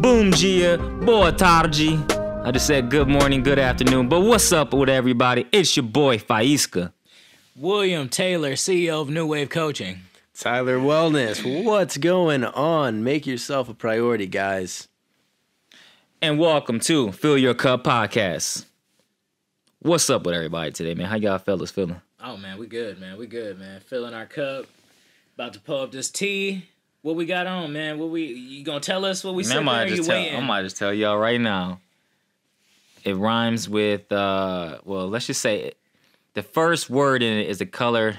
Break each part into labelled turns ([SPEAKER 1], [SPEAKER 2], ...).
[SPEAKER 1] Boom Gia, boa tarde. I just said good morning, good afternoon, but what's up with everybody? It's your boy Faiska.
[SPEAKER 2] William Taylor, CEO of New Wave Coaching.
[SPEAKER 3] Tyler Wellness, what's going on? Make yourself a priority, guys. And welcome to Fill Your
[SPEAKER 1] Cup Podcast. What's up with everybody today, man? How y'all fellas feeling?
[SPEAKER 3] Oh man,
[SPEAKER 2] we good, man. We good, man. Filling our cup. About to pull up this tea. What we got on, man? What we you gonna tell us what we said? I might just tell. I might
[SPEAKER 1] just tell y'all right now. It rhymes with uh, well, let's just say it. the first word in it is a color,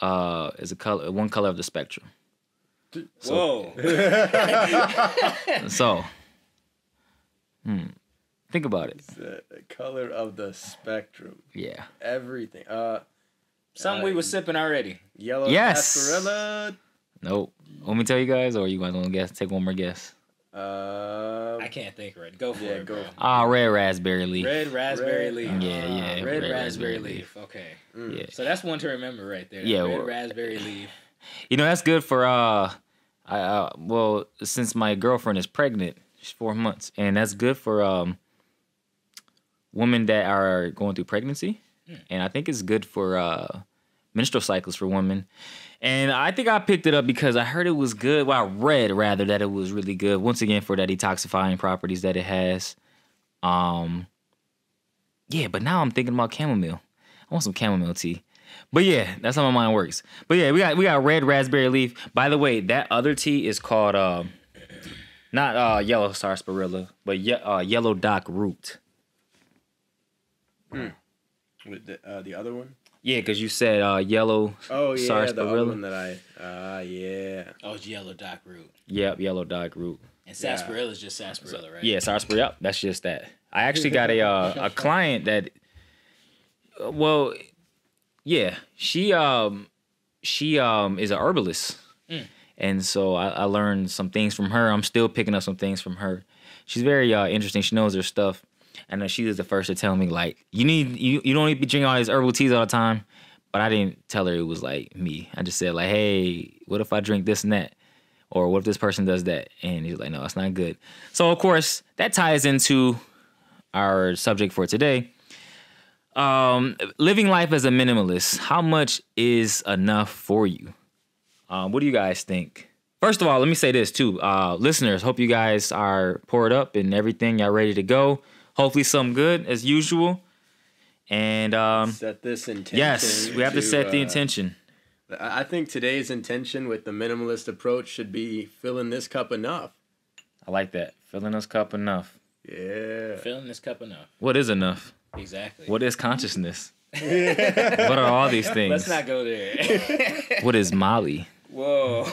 [SPEAKER 1] uh, is a color one color of the spectrum.
[SPEAKER 3] So, Whoa.
[SPEAKER 1] so, hmm, think about it.
[SPEAKER 3] The color of the spectrum. Yeah. Everything. Uh, something uh, we were sipping already. Yellow yes. sarsaparilla
[SPEAKER 1] Nope. Let me tell you guys, or you guys want to guess? Take one more guess.
[SPEAKER 2] Uh, I can't think right. Go for yeah, it. Go. Bro.
[SPEAKER 1] Ah, red raspberry leaf. Red raspberry red, leaf. Uh, yeah, yeah. Ah, red, red raspberry, raspberry leaf. leaf. Okay. Mm. Yeah. So
[SPEAKER 2] that's one to remember right there. Yeah. Red raspberry leaf.
[SPEAKER 1] You know that's good for uh, I uh, well since my girlfriend is pregnant, she's four months, and that's good for um, women that are going through pregnancy, mm. and I think it's good for uh, menstrual cycles for women and I think I picked it up because I heard it was good. Well, I read rather that it was really good. Once again, for that detoxifying properties that it has. Um, yeah, but now I'm thinking about chamomile. I want some chamomile tea. But yeah, that's how my mind works. But yeah, we got we got red raspberry leaf. By the way, that other tea is called uh, not uh, yellow sarsaparilla, but ye- uh, yellow dock root.
[SPEAKER 3] Hmm. With The, uh, the other one.
[SPEAKER 1] Yeah, because you said uh, yellow. Oh yeah, sarsaparilla. the one that
[SPEAKER 3] I. Ah uh, yeah. Oh, it's yellow dock
[SPEAKER 1] root. Yep, yellow dock root.
[SPEAKER 2] And sarsaparilla yeah. is just sarsaparilla, right? Yeah,
[SPEAKER 1] sarsaparilla. that's just that. I actually got a uh, a client that. Uh, well, yeah, she um, she um is a herbalist, mm. and so I, I learned some things from her. I'm still picking up some things from her. She's very uh, interesting. She knows her stuff. I know she was the first to tell me like you need you, you don't need to be drinking all these herbal teas all the time. But I didn't tell her it was like me. I just said like, hey, what if I drink this and that? Or what if this person does that? And he's like, no, it's not good. So of course, that ties into our subject for today. Um, living life as a minimalist, how much is enough for you? Um, what do you guys think? First of all, let me say this too. Uh, listeners, hope you guys are poured up and everything, y'all ready to go. Hopefully, some good as usual. And um,
[SPEAKER 3] set this intention. Yes, we have to, to set the uh, intention. I think today's intention with the minimalist approach should be filling this cup enough.
[SPEAKER 1] I like that. Filling this cup enough.
[SPEAKER 3] Yeah. Filling this cup enough.
[SPEAKER 1] What is enough? Exactly. What is consciousness? what are all these things? Let's not go
[SPEAKER 3] there.
[SPEAKER 1] what is Molly? Whoa.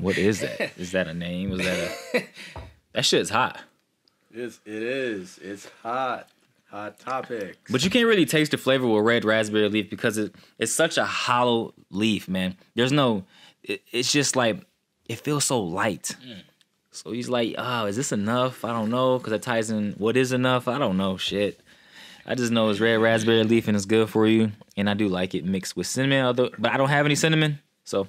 [SPEAKER 1] what is that? Is that a name? Was that a. That shit's hot.
[SPEAKER 3] It's it is. It's hot. Hot topic.
[SPEAKER 1] But you can't really taste the flavor with red raspberry leaf because it, it's such a hollow leaf, man. There's no it, it's just like it feels so light. Mm. So he's like, oh, is this enough? I don't know. Cause it ties in what is enough? I don't know. Shit. I just know it's red raspberry leaf and it's good for you. And I do like it mixed with cinnamon, although but I don't have any cinnamon. So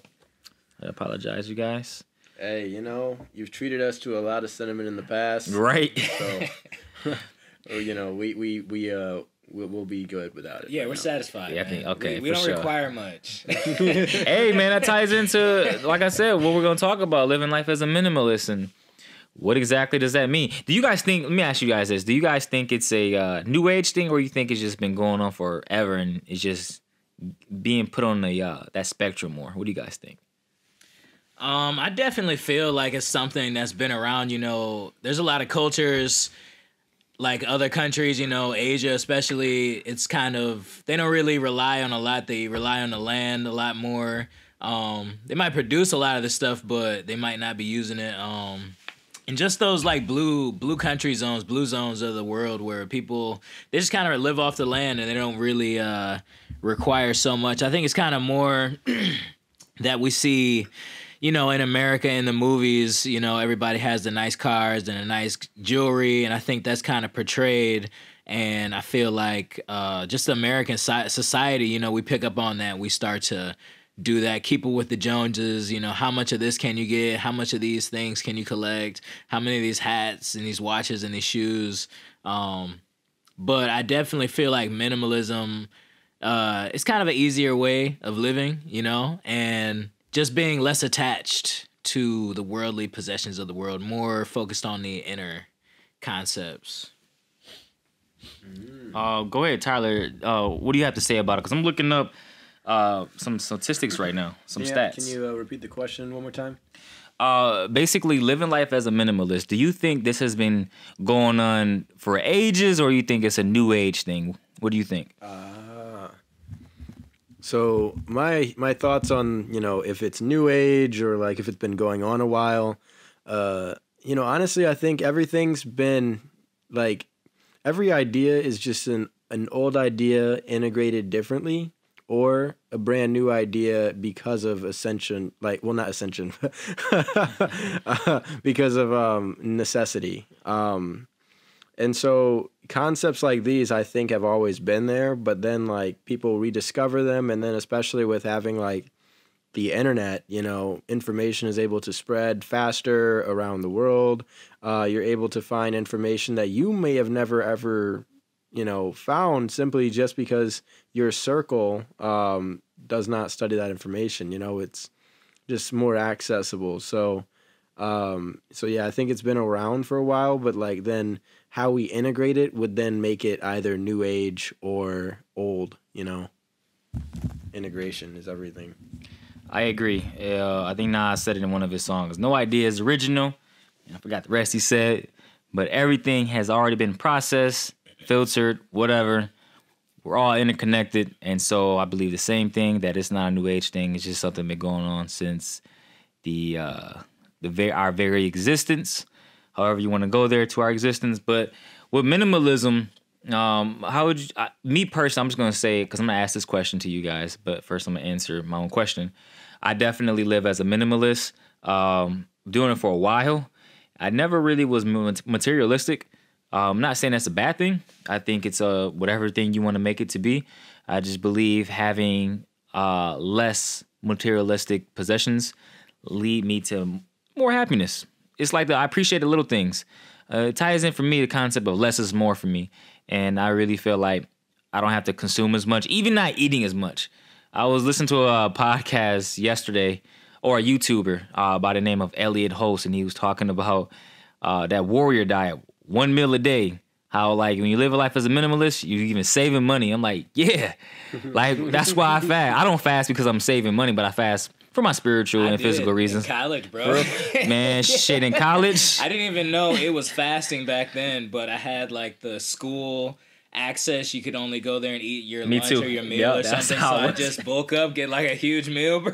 [SPEAKER 1] I apologize, you guys
[SPEAKER 3] hey, you know, you've treated us to a lot of cinnamon in the past, right? So, you know, we we we uh we'll, we'll be good without it. Yeah, we're satisfied. Yeah, I think, okay, we, we don't sure. require much. hey, man,
[SPEAKER 1] that ties into like I said, what we're gonna talk about: living life as a minimalist and. What exactly does that mean? Do you guys think? Let me ask you guys this: Do you guys think it's a uh, new age thing, or you think it's just been going on forever and it's just being put on the uh, that spectrum more? What do you guys think?
[SPEAKER 2] Um, I definitely feel like it's something that's been around. You know, there's a lot of cultures, like other countries. You know, Asia especially. It's kind of they don't really rely on a lot. They rely on the land a lot more. Um, they might produce a lot of the stuff, but they might not be using it. Um, and just those like blue blue country zones, blue zones of the world where people they just kind of live off the land and they don't really uh, require so much. I think it's kind of more that we see you know, in America, in the movies, you know, everybody has the nice cars and the nice jewelry, and I think that's kind of portrayed. And I feel like uh, just American society, you know, we pick up on that. We start to do that. Keep it with the Joneses. You know, how much of this can you get? How much of these things can you collect? How many of these hats and these watches and these shoes? Um, but I definitely feel like minimalism. Uh, it's kind of an easier way of living, you know, and just being less attached to the worldly possessions of the world, more focused on the inner concepts.
[SPEAKER 1] Mm. Uh, go ahead, Tyler. Uh, what do you have to say about it? Because I'm looking up uh, some statistics right now, some yeah, stats. Can
[SPEAKER 3] you uh, repeat the question one more time?
[SPEAKER 1] Uh, basically, living life as a minimalist. Do you think this has been going on for ages, or you think it's a new age thing? What do you think? Uh,
[SPEAKER 3] so my my thoughts on you know if it's new age or like if it's been going on a while, uh, you know honestly I think everything's been like every idea is just an an old idea integrated differently or a brand new idea because of ascension like well not ascension uh, because of um, necessity um, and so concepts like these, I think, have always been there, but then like people rediscover them. And then, especially with having like the internet, you know, information is able to spread faster around the world. Uh, you're able to find information that you may have never ever, you know, found simply just because your circle um, does not study that information. You know, it's just more accessible. So, um, so yeah, I think it's been around for a while, but like then how we integrate it would then make it either new age or old you know integration is everything
[SPEAKER 1] i agree uh, i think nas said it in one of his songs no idea is original and i forgot the rest he said but everything has already been processed filtered whatever we're all interconnected and so i believe the same thing that it's not a new age thing it's just something been going on since the uh the very our very existence however you want to go there to our existence. But with minimalism, um, how would you, I, me personally? I'm just gonna say because I'm gonna ask this question to you guys, but first I'm gonna answer my own question. I definitely live as a minimalist, um, doing it for a while. I never really was materialistic. I'm um, not saying that's a bad thing. I think it's a whatever thing you want to make it to be. I just believe having uh, less materialistic possessions lead me to more happiness it's like the, I appreciate the little things. Uh, it ties in for me the concept of less is more for me, and I really feel like I don't have to consume as much, even not eating as much. I was listening to a podcast yesterday or a YouTuber uh, by the name of Elliot Host, and he was talking about uh, that warrior diet, one meal a day. How like when you live a life as a minimalist, you even saving money. I'm like, yeah, like that's why I fast. I don't fast because I'm saving money, but I fast for my spiritual I and physical reasons. college,
[SPEAKER 2] bro. Man, shit in college. I didn't even know it was fasting back then, but I had like the school access. You could only go there and eat your Me lunch too. or your meal yep, or something. So I just bulk up, get like a huge meal, bro,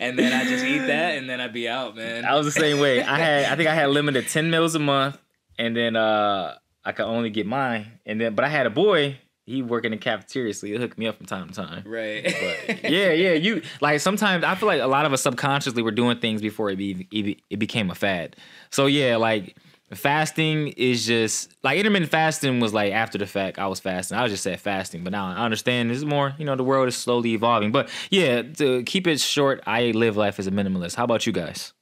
[SPEAKER 2] and then I just eat that, and then I'd be out, man. I was the same way.
[SPEAKER 1] I had, I think I had limited ten meals a month, and then uh I could only get mine, and then but I had a boy he working in the cafeteria, so he hook me up from time to time. Right. But yeah, yeah. You like sometimes I feel like a lot of us subconsciously were doing things before it be, it, be, it became a fad. So yeah, like fasting is just like intermittent fasting was like after the fact. I was fasting. I was just said fasting, but now I understand this is more. You know, the world is slowly evolving. But yeah, to keep it short, I live life as a minimalist. How about you guys?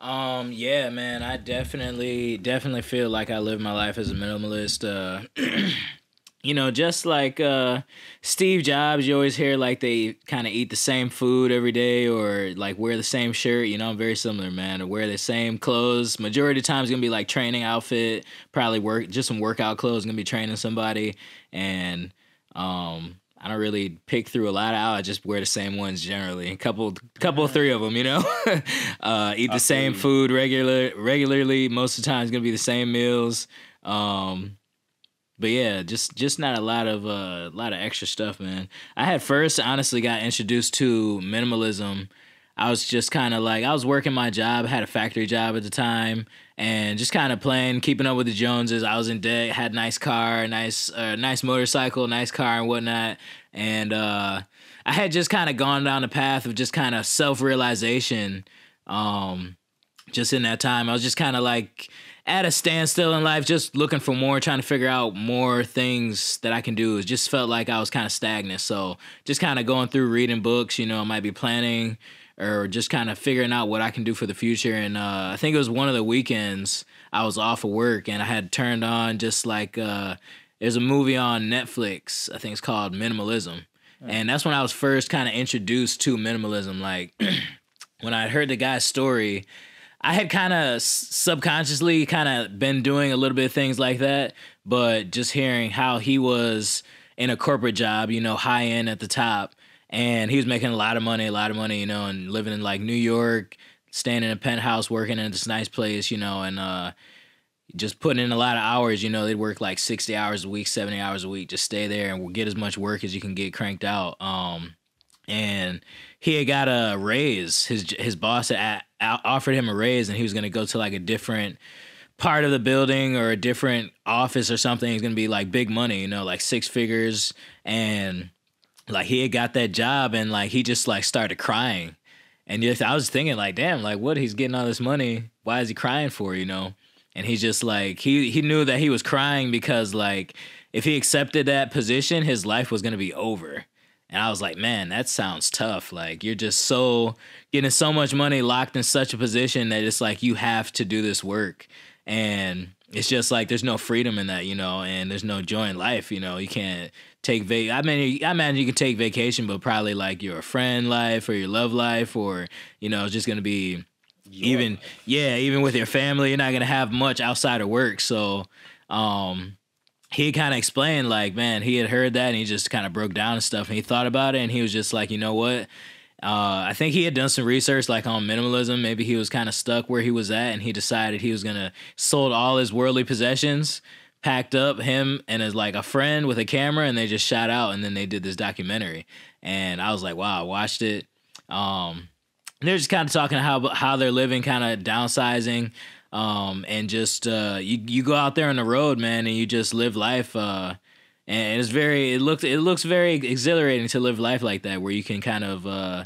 [SPEAKER 2] Um, yeah, man, I definitely, definitely feel like I live my life as a minimalist. Uh, you know, just like uh, Steve Jobs, you always hear like they kind of eat the same food every day or like wear the same shirt. You know, I'm very similar, man. Or wear the same clothes. Majority of the time, is gonna be like training outfit, probably work, just some workout clothes. Gonna be training somebody, and um, I don't really pick through a lot of out. I just wear the same ones generally. A couple, couple, three of them. You know, uh, eat the same food regular, regularly. Most of the time, it's gonna be the same meals. Um, but yeah, just just not a lot of a uh, lot of extra stuff, man. I had first honestly got introduced to minimalism. I was just kind of like I was working my job, had a factory job at the time, and just kind of playing, keeping up with the Joneses. I was in debt, had nice car, nice uh, nice motorcycle, nice car and whatnot, and uh, I had just kind of gone down the path of just kind of self realization. Um, just in that time, I was just kind of like at a standstill in life, just looking for more, trying to figure out more things that I can do. It just felt like I was kind of stagnant. So just kind of going through reading books, you know, I might be planning or just kind of figuring out what I can do for the future. And uh, I think it was one of the weekends I was off of work and I had turned on just like uh, there's a movie on Netflix. I think it's called Minimalism. And that's when I was first kind of introduced to minimalism. Like when I heard the guy's story, I had kind of subconsciously kind of been doing a little bit of things like that, but just hearing how he was in a corporate job, you know, high end at the top, and he was making a lot of money, a lot of money, you know, and living in like New York, staying in a penthouse, working in this nice place, you know, and uh, just putting in a lot of hours. You know, they'd work like 60 hours a week, 70 hours a week, just stay there and get as much work as you can get cranked out. Um, and he had got a raise. His his boss had offered him a raise, and he was going to go to like a different part of the building or a different office or something. It's going to be like big money, you know, like six figures. And like he had got that job, and like he just like started crying. And just, I was thinking, like, damn, like what he's getting all this money? Why is he crying for? You know? And he just like he he knew that he was crying because like if he accepted that position, his life was going to be over and I was like, man, that sounds tough. Like you're just so getting so much money locked in such a position that it's like you have to do this work. And it's just like there's no freedom in that, you know, and there's no joy in life, you know. You can't take vac I mean I imagine you can take vacation, but probably like your friend life or your love life or, you know, it's just gonna be your even life. yeah, even with your family, you're not gonna have much outside of work. So um he kind of explained like, man, he had heard that and he just kind of broke down and stuff. And he thought about it and he was just like, you know what? Uh, I think he had done some research like on minimalism. Maybe he was kind of stuck where he was at and he decided he was going to sold all his worldly possessions, packed up him and his like a friend with a camera and they just shot out and then they did this documentary. And I was like, wow, I watched it. Um, they're just kind of talking how how they're living, kind of downsizing, um, and just uh, you you go out there on the road, man, and you just live life. Uh, and it's very it looks it looks very exhilarating to live life like that, where you can kind of uh,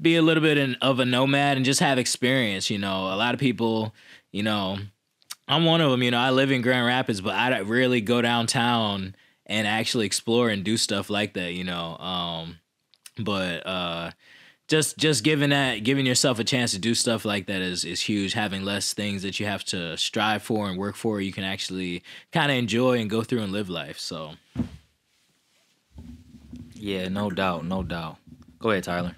[SPEAKER 2] be a little bit in, of a nomad and just have experience. You know, a lot of people, you know, I'm one of them. You know, I live in Grand Rapids, but I really go downtown and actually explore and do stuff like that. You know, um, but uh, just just giving that giving yourself a chance to do stuff like that is is huge having less things that you have to strive for and work for you can actually kind of enjoy and go through and live life so yeah no doubt no
[SPEAKER 1] doubt
[SPEAKER 3] go ahead tyler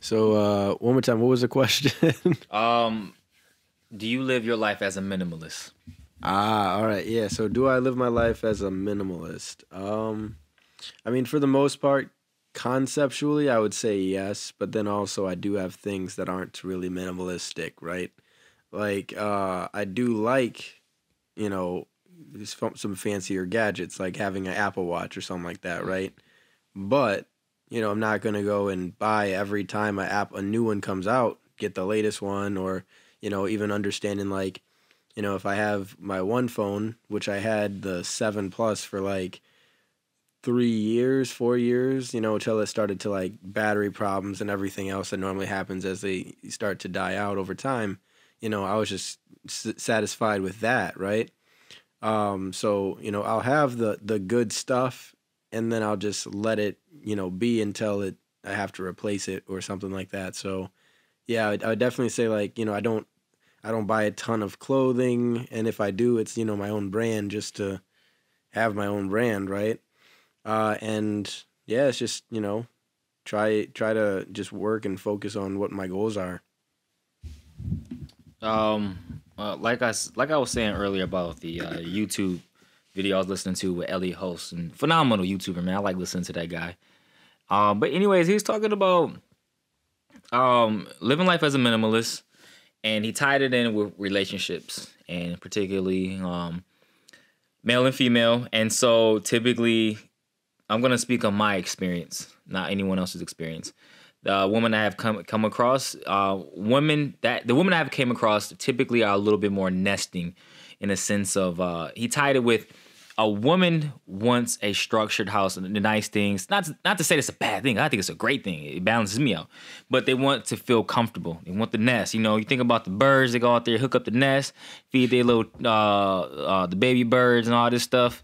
[SPEAKER 3] so uh one more time what was the question
[SPEAKER 1] um do you live your life as a minimalist
[SPEAKER 3] ah all right yeah so do i live my life as a minimalist um I mean, for the most part, conceptually i would say yes but then also i do have things that aren't really minimalistic right like uh i do like you know some fancier gadgets like having an apple watch or something like that right but you know i'm not going to go and buy every time a app a new one comes out get the latest one or you know even understanding like you know if i have my one phone which i had the 7 plus for like three years, four years, you know, until it started to like battery problems and everything else that normally happens as they start to die out over time. You know, I was just s- satisfied with that, right? Um, so you know, I'll have the the good stuff, and then I'll just let it, you know, be until it I have to replace it or something like that. So, yeah, I, I would definitely say like you know, I don't I don't buy a ton of clothing, and if I do, it's you know my own brand just to have my own brand, right? Uh, and yeah, it's just you know, try try to just work and focus on what my goals are.
[SPEAKER 1] Um, uh, like I like I was saying earlier about the uh, YouTube video I was listening to with Ellie Host, and phenomenal YouTuber man. I like listening to that guy. Um, but anyways, he's talking about um living life as a minimalist, and he tied it in with relationships, and particularly um male and female. And so typically I'm gonna speak on my experience, not anyone else's experience. The woman I have come come across, uh, women that the women I have came across typically are a little bit more nesting, in a sense of uh, he tied it with a woman wants a structured house and the nice things. Not to, not to say it's a bad thing. I think it's a great thing. It balances me out. But they want to feel comfortable. They want the nest. You know, you think about the birds. They go out there, hook up the nest, feed their little uh, uh, the baby birds and all this stuff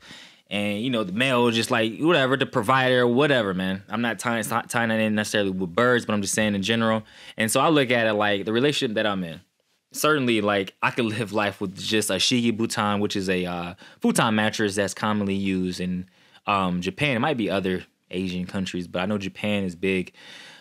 [SPEAKER 1] and you know the male just like whatever the provider whatever man i'm not tying not tying that in necessarily with birds but i'm just saying in general and so i look at it like the relationship that i'm in certainly like i could live life with just a shigi butan which is a uh, futon mattress that's commonly used in um, japan it might be other asian countries but i know japan is big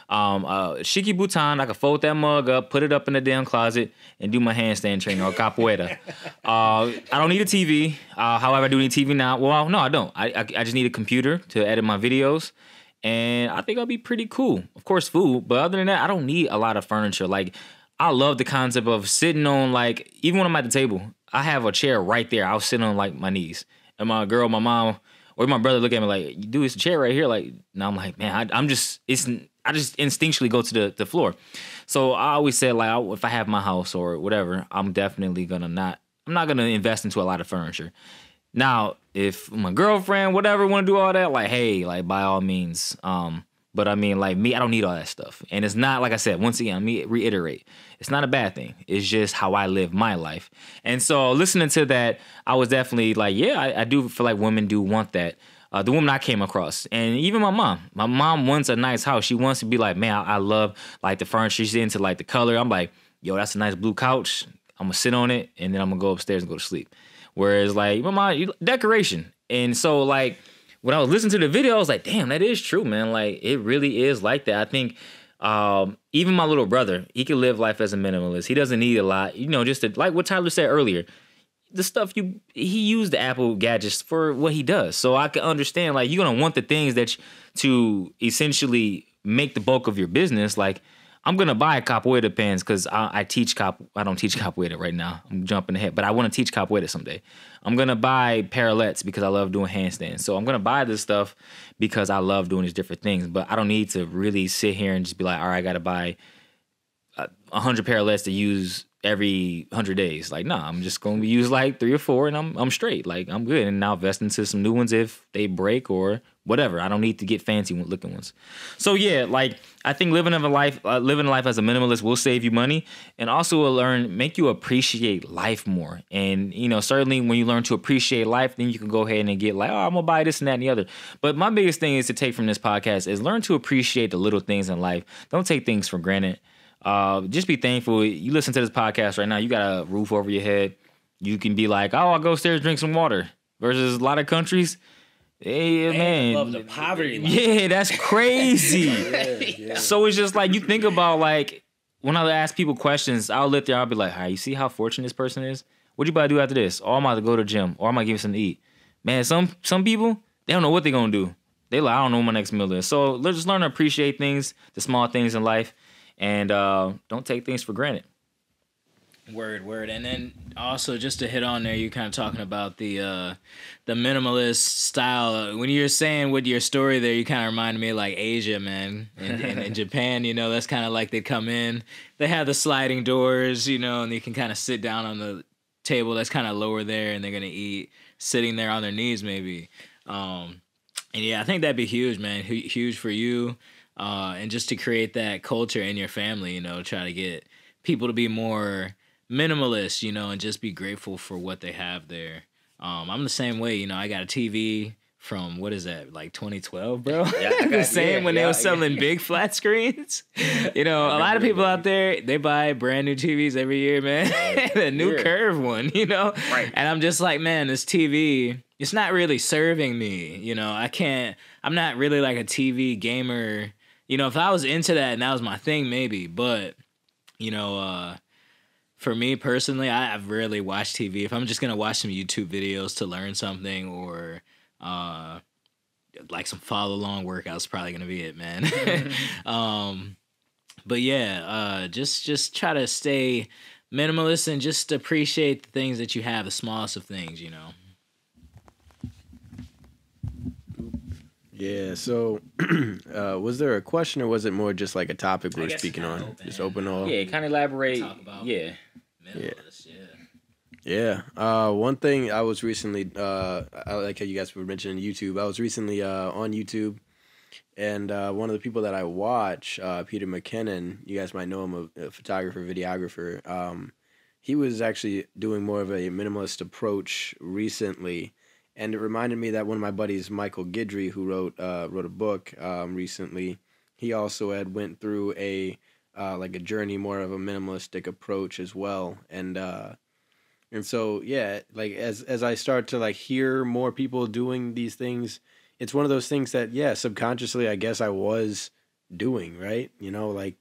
[SPEAKER 1] um, uh, Shiki Bhutan, I could fold that mug up, put it up in the damn closet, and do my handstand training or capoeira. uh, I don't need a TV. Uh, however, I do need TV now. Well, no, I don't. I, I, I just need a computer to edit my videos and I think I'll be pretty cool. Of course, food, but other than that, I don't need a lot of furniture. Like, I love the concept of sitting on like even when I'm at the table, I have a chair right there. I'll sit on like my knees, and my girl, my mom, or my brother look at me like, "Dude, it's a chair right here." Like, now I'm like, man, I, am just it's I just instinctually go to the, the floor. So I always said like I, if I have my house or whatever, I'm definitely gonna not I'm not gonna invest into a lot of furniture. Now, if my girlfriend, whatever, want to do all that, like hey, like by all means. Um, but I mean, like me, I don't need all that stuff. And it's not like I said once again. Let me reiterate, it's not a bad thing. It's just how I live my life. And so listening to that, I was definitely like, yeah, I, I do feel like women do want that uh, the woman I came across, and even my mom. My mom wants a nice house. She wants to be like, man, I, I love like the furniture. She's into like the color. I'm like, yo, that's a nice blue couch. I'm gonna sit on it, and then I'm gonna go upstairs and go to sleep. Whereas like my mom, decoration, and so like when I was listening to the video, I was like, damn, that is true, man. Like it really is like that. I think um, even my little brother, he can live life as a minimalist. He doesn't need a lot. You know, just to, like what Tyler said earlier, the stuff you he used the Apple gadgets for what he does. So I can understand like you're gonna want the things that you, to essentially make the bulk of your business. Like I'm gonna buy a capoeira pants because I, I, teach cop. I don't teach capoeira right now. I'm jumping ahead, but I want to teach capoeira someday. I'm gonna buy parallettes because I love doing handstands. So I'm gonna buy this stuff because I love doing these different things. But I don't need to really sit here and just be like, all right, I gotta buy a hundred pair less to use every hundred days. Like, nah, I'm just gonna use like three or four, and I'm I'm straight. Like, I'm good, and now vest invest into some new ones if they break or whatever. I don't need to get fancy looking ones. So yeah, like I think living of a life, uh, living life as a minimalist will save you money, and also will learn make you appreciate life more. And you know, certainly when you learn to appreciate life, then you can go ahead and get like, oh, I'm gonna buy this and that and the other. But my biggest thing is to take from this podcast is learn to appreciate the little things in life. Don't take things for granted. Uh, just be thankful. You listen to this podcast right now. You got a roof over your head. You can be like, oh, I'll go upstairs drink some water. Versus a lot of countries. Hey, eh, man, love the poverty. Life. Yeah, that's crazy. yeah, yeah. So it's just like you think about like when I ask people questions, I'll let there. I'll be like, "Hi, right, you see how fortunate this person is? What you about to do after this? Or oh, I'm about to go to the gym, or i might give you something to eat." Man, some some people they don't know what they're gonna do. They like, I don't know what my next meal is. So let's just learn to appreciate things, the small things in life, and uh, don't take things for granted.
[SPEAKER 2] Word, word, and then also just to hit on there, you're kind of talking about the uh, the minimalist style. When you're saying with your story there, you kind of reminded me of like Asia, man, and in, in, Japan, you know, that's kind of like they come in, they have the sliding doors, you know, and you can kind of sit down on the table that's kind of lower there, and they're gonna eat sitting there on their knees maybe. Um, and yeah, I think that'd be huge, man, H- huge for you uh, and just to create that culture in your family. You know, try to get people to be more minimalist. You know, and just be grateful for what they have there. Um, I'm the same way. You know, I got a TV from what is that like 2012 bro yeah, got, the same yeah, when yeah, they were selling big flat screens you know a lot of people out there they buy brand new tvs every year man the new yeah. curve one you know right. and i'm just like man this tv it's not really serving me you know i can't i'm not really like a tv gamer you know, if I was into that and that was my thing, maybe. But you know, uh, for me personally, I, have rarely watched TV. If I'm just gonna watch some YouTube videos to learn something or uh, like some follow along workouts, probably gonna be it, man. Mm-hmm. um, but yeah, uh, just just try to stay minimalist and just appreciate the things that you have, the smallest of things, you know.
[SPEAKER 3] Yeah. Mm-hmm. So, uh, was there a question, or was it more just like a topic we are were speaking on? Open. Just open all. Yeah,
[SPEAKER 1] kind of elaborate. yeah.
[SPEAKER 3] yeah. Yeah. Uh, one thing I was recently, uh, I like how you guys were mentioning YouTube. I was recently uh, on YouTube, and uh, one of the people that I watch, uh, Peter McKinnon, you guys might know him, a, photographer, videographer. Um, he was actually doing more of a minimalist approach recently and it reminded me that one of my buddies, Michael Gidry, who wrote uh, wrote a book um, recently, he also had went through a uh, like a journey more of a minimalistic approach as well, and uh, and so yeah, like as as I start to like hear more people doing these things, it's one of those things that yeah, subconsciously I guess I was doing right, you know, like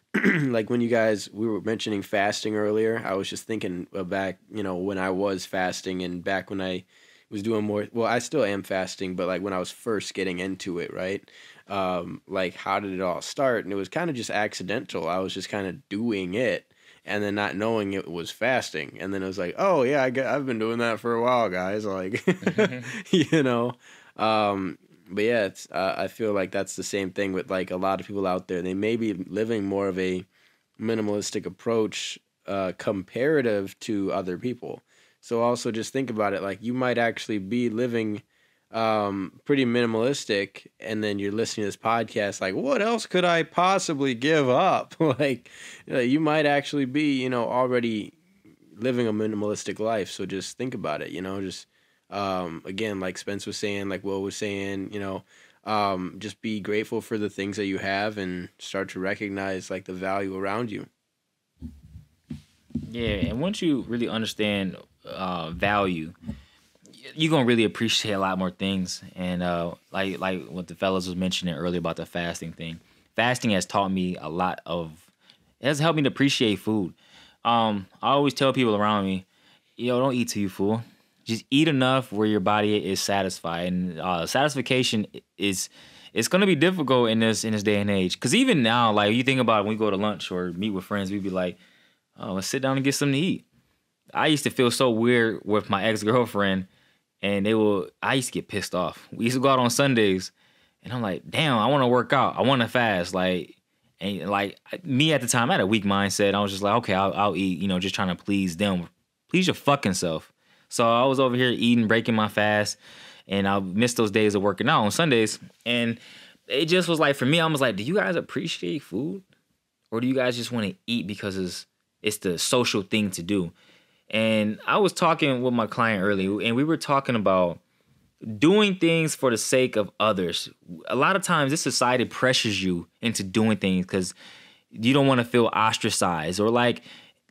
[SPEAKER 3] like when you guys we were mentioning fasting earlier, I was just thinking back, you know, when I was fasting and back when I was doing more well i still am fasting but like when i was first getting into it right um like how did it all start and it was kind of just accidental i was just kind of doing it and then not knowing it was fasting and then it was like oh yeah I have been doing that for a while guys like you know um but yeah it's uh, i feel like that's the same thing with like a lot of people out there they may be living more of a minimalistic approach uh, comparative to other people so also just think about it like you might actually be living um, pretty minimalistic and then you're listening to this podcast like what else could I possibly give up? like uh, you might actually be, you know, already living a minimalistic life. So just think about it, you know, just um, again like Spence was saying, like Will was saying, you know, um, just be grateful for the things that you have and start to recognize like the value around you.
[SPEAKER 1] Yeah, and once you really understand uh, value, you're gonna really appreciate a lot more things. And uh, like like what the fellas was mentioning earlier about the fasting thing, fasting has taught me a lot of. It has helped me to appreciate food. Um, I always tell people around me, yo, don't eat till you full. Just eat enough where your body is satisfied, and uh, satisfaction is it's gonna be difficult in this in this day and age. Cause even now, like you think about it, when we go to lunch or meet with friends, we'd be like, oh, let's sit down and get something to eat. I used to feel so weird with my ex girlfriend, and they will. I used to get pissed off. We used to go out on Sundays, and I'm like, damn, I want to work out. I want to fast. Like, and like me at the time, I had a weak mindset. I was just like, okay, I'll, I'll eat. You know, just trying to please them. Please your fucking self. So I was over here eating, breaking my fast, and I missed those days of working out on Sundays. And it just was like for me, I was like, do you guys appreciate food, or do you guys just want to eat because it's it's the social thing to do? And I was talking with my client earlier, and we were talking about doing things for the sake of others. A lot of times, this society pressures you into doing things because you don't want to feel ostracized or like,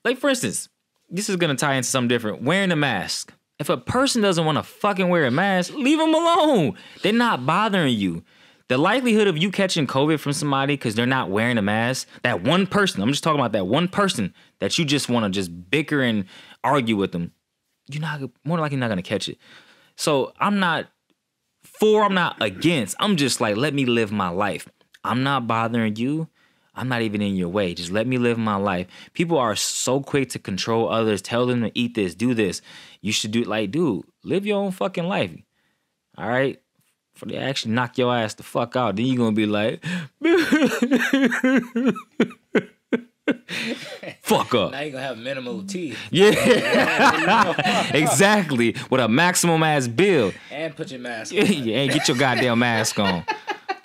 [SPEAKER 1] like for instance, this is gonna tie into something different. Wearing a mask. If a person doesn't want to fucking wear a mask, leave them alone. They're not bothering you the likelihood of you catching COVID from somebody because they're not wearing a mask, that one person, I'm just talking about that one person that you just want to just bicker and argue with them, you're not more likely not gonna catch it. So I'm not for, I'm not against. I'm just like, let me live my life. I'm not bothering you. I'm not even in your way. Just let me live my life. People are so quick to control others, tell them to eat this, do this. You should do it like, dude, live your own fucking life. All right for they actually knock your ass the fuck out. Then you're gonna be like, fuck up. Now
[SPEAKER 2] you gonna have minimal teeth. Yeah,
[SPEAKER 1] exactly. With a maximum ass bill. And put your mask. on. yeah, and get your goddamn mask on.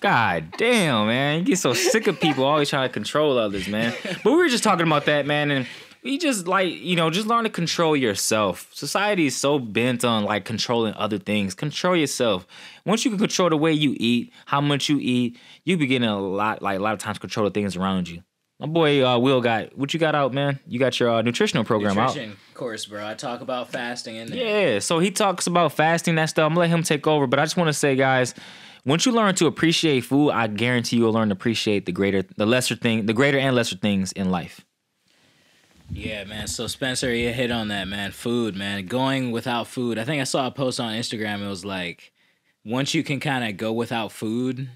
[SPEAKER 1] God damn, man. You get so sick of people always trying to control others, man. But we were just talking about that, man, and you just like, you know, just learn to control yourself. Society is so bent on like controlling other things. Control yourself. Once you can control the way you eat, how much you eat, you begin a lot, like a lot of times control the things around you. My boy uh, Will got what you got out, man. You got your uh, nutritional program Nutrition
[SPEAKER 2] out. course, bro. I talk about fasting and
[SPEAKER 1] Yeah, so he talks about fasting that stuff. I'm gonna let him take over, but I just want to say, guys, once you learn to appreciate food, I guarantee you'll learn to appreciate the greater, the lesser thing, the greater and lesser things in life.
[SPEAKER 2] Yeah, man. So Spencer, you hit on that, man. Food, man. Going without food. I think I saw a post on Instagram. It was like, once you can kind of go without food,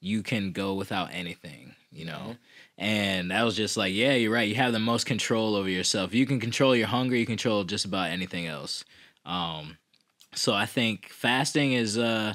[SPEAKER 2] you can go without anything, you know? Yeah. Mm-hmm. And that was just like, yeah, you're right. You have the most control over yourself. You can control your hunger, you control just about anything else. Um, so I think fasting is uh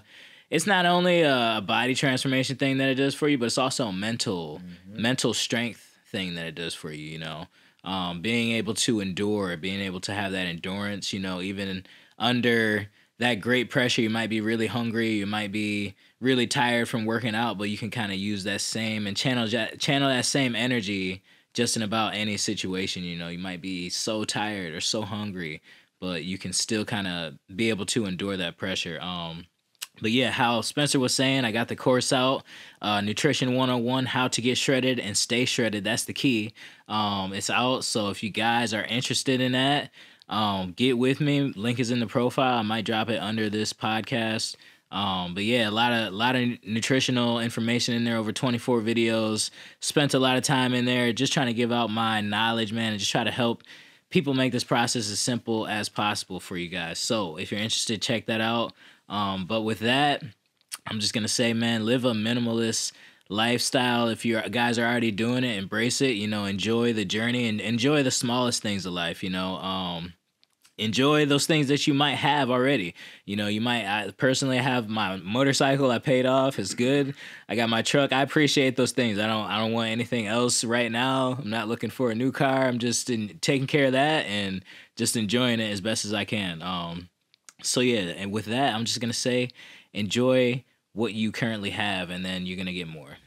[SPEAKER 2] it's not only a body transformation thing that it does for you, but it's also a mental mm-hmm. mental strength thing that it does for you, you know um, being able to endure, being able to have that endurance, you know, even under that great pressure, you might be really hungry, you might be really tired from working out, but you can kind of use that same and channel channel that same energy just in about any situation, you know, you might be so tired or so hungry, but you can still kind of be able to endure that pressure. Um but yeah, how Spencer was saying, I got the course out, uh, Nutrition 101, How to Get Shredded and Stay Shredded. That's the key. Um, it's out. So if you guys are interested in that, um, get with me. Link is in the profile. I might drop it under this podcast. Um, but yeah, a lot of a lot of nutritional information in there. Over 24 videos. Spent a lot of time in there, just trying to give out my knowledge, man, and just try to help people make this process as simple as possible for you guys. So if you're interested, check that out. Um, but with that, I'm just gonna say, man, live a minimalist lifestyle. If you guys are already doing it, embrace it. You know, enjoy the journey and enjoy the smallest things of life. You know, um, enjoy those things that you might have already. You know, you might I personally have my motorcycle I paid off. It's good. I got my truck. I appreciate those things. I don't I don't want anything else right now. I'm not looking for a new car. I'm just in, taking care of that and just enjoying it as best as I can. Um, so yeah, and with that, I'm just gonna say enjoy what you currently have, and then you're gonna get more.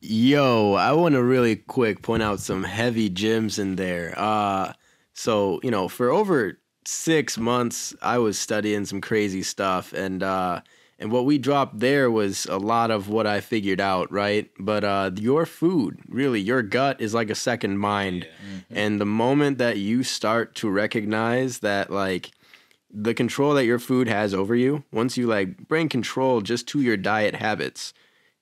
[SPEAKER 3] Yo, I want to really quick point out some heavy gems in there. Uh, so you know, for over six months, I was studying some crazy stuff, and uh, and what we dropped there was a lot of what I figured out, right? But uh, your food, really, your gut is like a second mind. Yeah. Mm-hmm. And the moment that you start to recognize that, like, the control that your food has over you, once you like bring control just to your diet habits,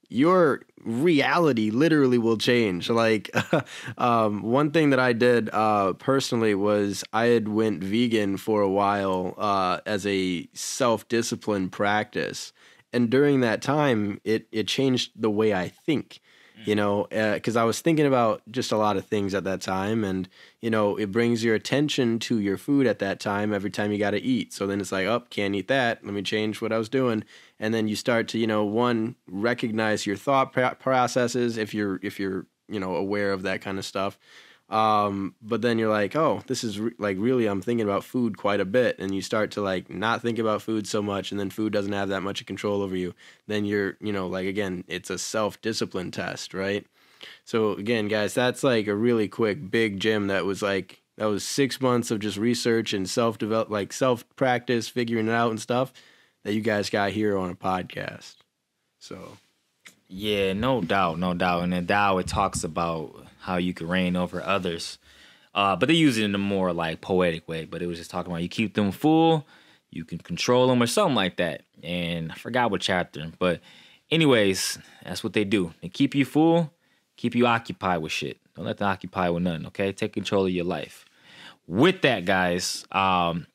[SPEAKER 3] your reality literally will change. Like um, one thing that I did uh, personally was I had went vegan for a while uh, as a self discipline practice, and during that time, it it changed the way I think you know, because uh, I was thinking about just a lot of things at that time. And, you know, it brings your attention to your food at that time every time you got to eat. So then it's like, oh, can't eat that. Let me change what I was doing. And then you start to, you know, one, recognize your thought processes if you're, if you're, you know, aware of that kind of stuff. Um, but then you're like, oh, this is re- like really, I'm thinking about food quite a bit, and you start to like not think about food so much, and then food doesn't have that much control over you. Then you're, you know, like again, it's a self discipline test, right? So again, guys, that's like a really quick big gym that was like that was six months of just research and self develop, like self practice, figuring it out and stuff that you guys got here on a podcast. So, yeah, no doubt, no doubt, and in Tao it talks
[SPEAKER 1] about how you can reign over others. Uh, but they use it in a more like poetic way. But it was just talking about you keep them full, you can control them or something like that. And I forgot what chapter, but anyways, that's what they do. They keep you full, keep you occupied with shit. Don't let them occupy with nothing. Okay, take control of your life. With that, guys, um,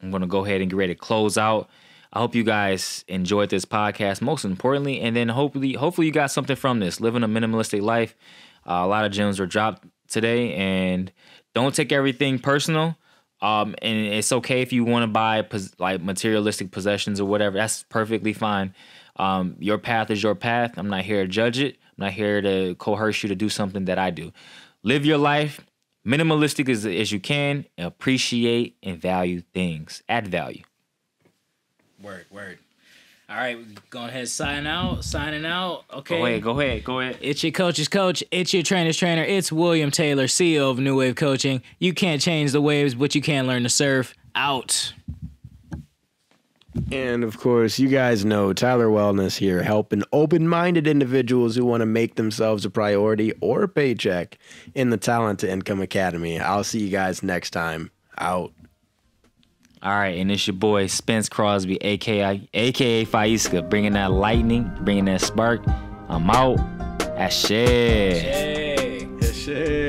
[SPEAKER 1] I'm gonna go ahead and get ready to close out. I hope you guys enjoyed this podcast, most importantly, and then hopefully, hopefully you got something from this. Living a minimalistic life uh, a lot of gems were dropped today, and don't take everything personal. Um, and it's okay if you want to buy pos- like materialistic possessions or whatever. That's perfectly fine. Um, your path is your path. I'm not here to judge it. I'm not here to coerce you to do something that I do. Live your life minimalistic as, as you can. Appreciate and value things. Add value. Word, word.
[SPEAKER 2] All right, go ahead, sign out, signing out. Okay. Go ahead,
[SPEAKER 1] go ahead, go ahead. It's your coach's coach.
[SPEAKER 2] It's your trainer's trainer. It's William Taylor, CEO of New Wave Coaching. You can't change the waves, but you can learn to surf. Out.
[SPEAKER 3] And of course, you guys know Tyler Wellness here, helping open minded individuals who want to make themselves a priority or a paycheck in the Talent to Income Academy. I'll see you guys next time. Out. All right, and it's
[SPEAKER 1] your boy Spence Crosby, aka aka Faiska, bringing that lightning, bringing that spark. I'm out. Ashe. Ashe.
[SPEAKER 3] Ashe.